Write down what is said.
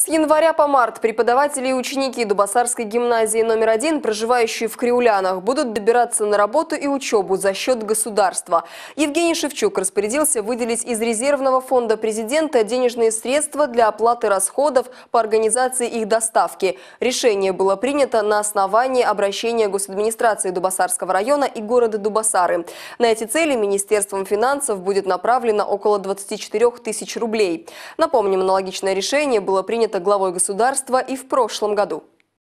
С января по март преподаватели и ученики Дубасарской гимназии номер один, проживающие в Криулянах, будут добираться на работу и учебу за счет государства. Евгений Шевчук распорядился выделить из резервного фонда президента денежные средства для оплаты расходов по организации их доставки. Решение было принято на основании обращения госадминистрации Дубасарского района и города Дубасары. На эти цели Министерством финансов будет направлено около 24 тысяч рублей. Напомним, аналогичное решение было принято принято главой государства и в прошлом году.